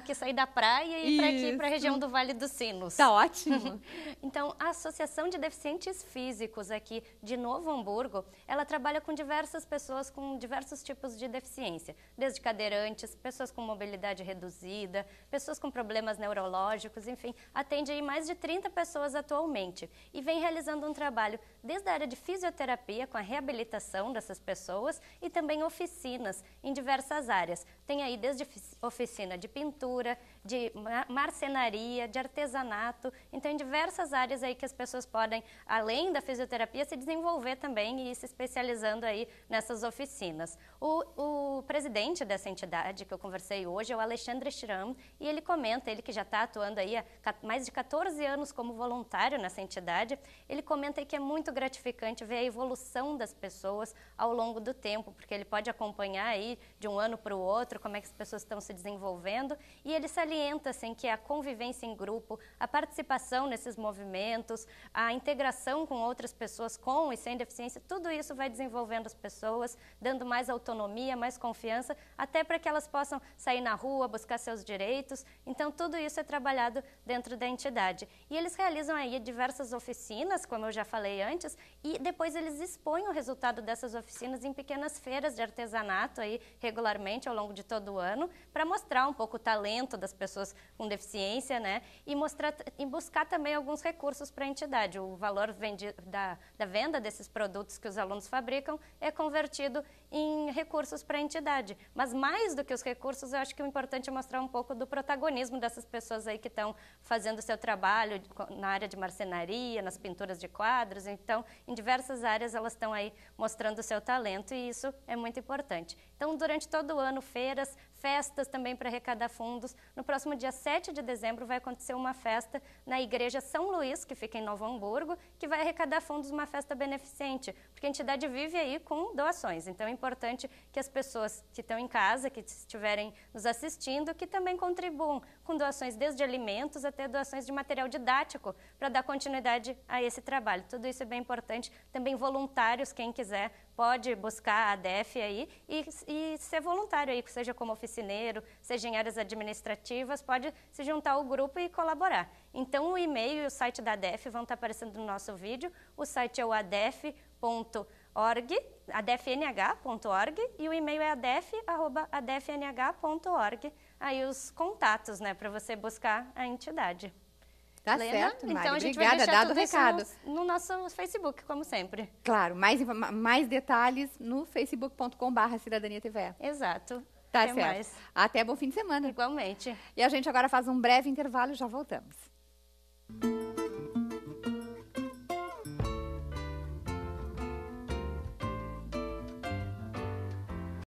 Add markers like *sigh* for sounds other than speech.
que sair da praia e ir para aqui, para a região do Vale dos Sinos. Tá ótimo. *laughs* então, a Associação de Deficientes Físicos aqui de Novo Hamburgo, ela trabalha com diversas pessoas com diversos tipos de deficiência, desde cadeirantes, pessoas com mobilidade reduzida, pessoas com problemas neurológicos, enfim, atende aí mais de 30 pessoas atualmente e vem realizando um trabalho desde a área de fisioterapia com a reabilitação dessas pessoas e também oficinas em diversas áreas. Tem aí desde oficina de pintura, costura, de marcenaria, de artesanato. Então, em diversas áreas aí que as pessoas podem, além da fisioterapia, se desenvolver também e ir se especializando aí nessas oficinas. O, o presidente dessa entidade que eu conversei hoje é o Alexandre Chiram e ele comenta, ele que já está atuando aí há mais de 14 anos como voluntário nessa entidade, ele comenta que é muito gratificante ver a evolução das pessoas ao longo do tempo, porque ele pode acompanhar aí de um ano para o outro como é que as pessoas estão se desenvolvendo e ele salienta assim que é a convivência em grupo, a participação nesses movimentos, a integração com outras pessoas com e sem deficiência, tudo isso vai desenvolvendo as pessoas, dando mais autonomia, mais confiança criança, até para que elas possam sair na rua, buscar seus direitos. Então, tudo isso é trabalhado dentro da entidade. E eles realizam aí diversas oficinas, como eu já falei antes, e depois eles expõem o resultado dessas oficinas em pequenas feiras de artesanato aí regularmente ao longo de todo o ano, para mostrar um pouco o talento das pessoas com deficiência, né? E mostrar e buscar também alguns recursos para a entidade. O valor vendi, da, da venda desses produtos que os alunos fabricam é convertido em recursos para a entidade. Mas mais do que os recursos, eu acho que o importante é mostrar um pouco do protagonismo dessas pessoas aí que estão fazendo o seu trabalho na área de marcenaria, nas pinturas de quadros. Então, em diversas áreas elas estão aí mostrando o seu talento e isso é muito importante. Então, durante todo o ano, feiras, festas também para arrecadar fundos. No próximo dia 7 de dezembro vai acontecer uma festa na Igreja São Luís, que fica em Novo Hamburgo, que vai arrecadar fundos, uma festa beneficente, porque a entidade vive aí com doações. Então é importante que as pessoas que estão em casa, que estiverem nos assistindo, que também contribuam com doações desde alimentos até doações de material didático para dar continuidade a esse trabalho. Tudo isso é bem importante. Também voluntários, quem quiser, pode buscar a DEF aí e, e ser voluntário aí, que seja como oficial Cineiro, seja em áreas administrativas, pode se juntar ao grupo e colaborar. Então, o e-mail e o site da ADEF vão estar aparecendo no nosso vídeo. O site é o adef.org, adefnh.org, e o e-mail é adef.adfnh.org. Aí os contatos, né, para você buscar a entidade. Tá Lena? certo, Mari. Então, a gente Obrigada, vai deixar dado tudo o recado. No, no, nosso Facebook, como sempre. Claro, mais, mais detalhes no Com/barra Cidadania TV. Exato. Tá Até certo. Mais. Até bom fim de semana. Igualmente. E a gente agora faz um breve intervalo e já voltamos.